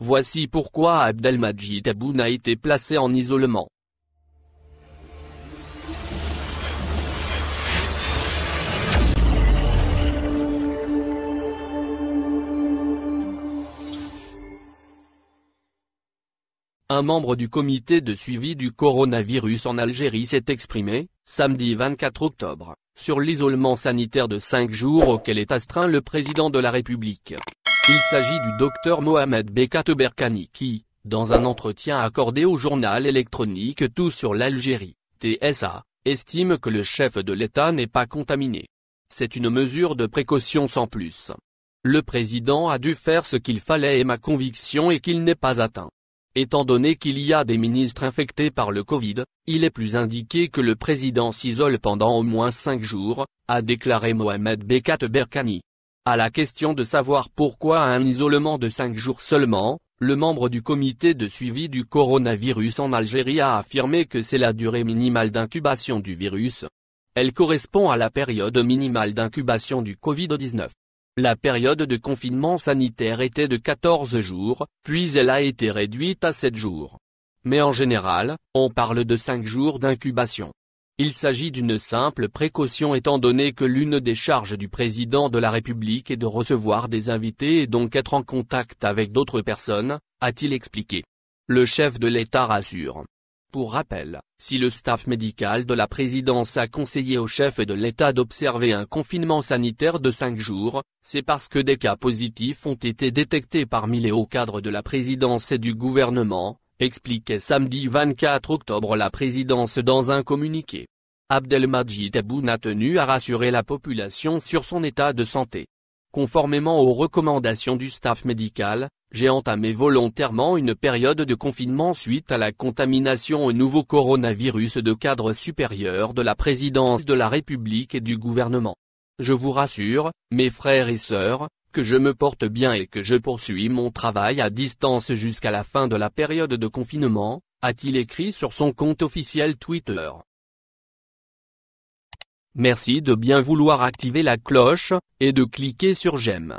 Voici pourquoi Abdelmajid Aboun a été placé en isolement. Un membre du comité de suivi du coronavirus en Algérie s'est exprimé, samedi 24 octobre, sur l'isolement sanitaire de 5 jours auquel est astreint le président de la République. Il s'agit du docteur Mohamed Bekat Berkani qui, dans un entretien accordé au journal électronique Tout sur l'Algérie, TSA, estime que le chef de l'État n'est pas contaminé. C'est une mesure de précaution sans plus. Le président a dû faire ce qu'il fallait et ma conviction est qu'il n'est pas atteint. Étant donné qu'il y a des ministres infectés par le Covid, il est plus indiqué que le président s'isole pendant au moins cinq jours, a déclaré Mohamed Bekat Berkani. À la question de savoir pourquoi un isolement de 5 jours seulement, le membre du comité de suivi du coronavirus en Algérie a affirmé que c'est la durée minimale d'incubation du virus. Elle correspond à la période minimale d'incubation du Covid-19. La période de confinement sanitaire était de 14 jours, puis elle a été réduite à 7 jours. Mais en général, on parle de 5 jours d'incubation. Il s'agit d'une simple précaution étant donné que l'une des charges du président de la République est de recevoir des invités et donc être en contact avec d'autres personnes, a-t-il expliqué. Le chef de l'État rassure. Pour rappel, si le staff médical de la présidence a conseillé au chef de l'État d'observer un confinement sanitaire de cinq jours, c'est parce que des cas positifs ont été détectés parmi les hauts cadres de la présidence et du gouvernement, expliquait samedi 24 octobre la présidence dans un communiqué. Abdelmajid Aboun a tenu à rassurer la population sur son état de santé. Conformément aux recommandations du staff médical, j'ai entamé volontairement une période de confinement suite à la contamination au nouveau coronavirus de cadre supérieur de la présidence de la République et du gouvernement. Je vous rassure, mes frères et sœurs, que je me porte bien et que je poursuis mon travail à distance jusqu'à la fin de la période de confinement, a-t-il écrit sur son compte officiel Twitter. Merci de bien vouloir activer la cloche, et de cliquer sur j'aime.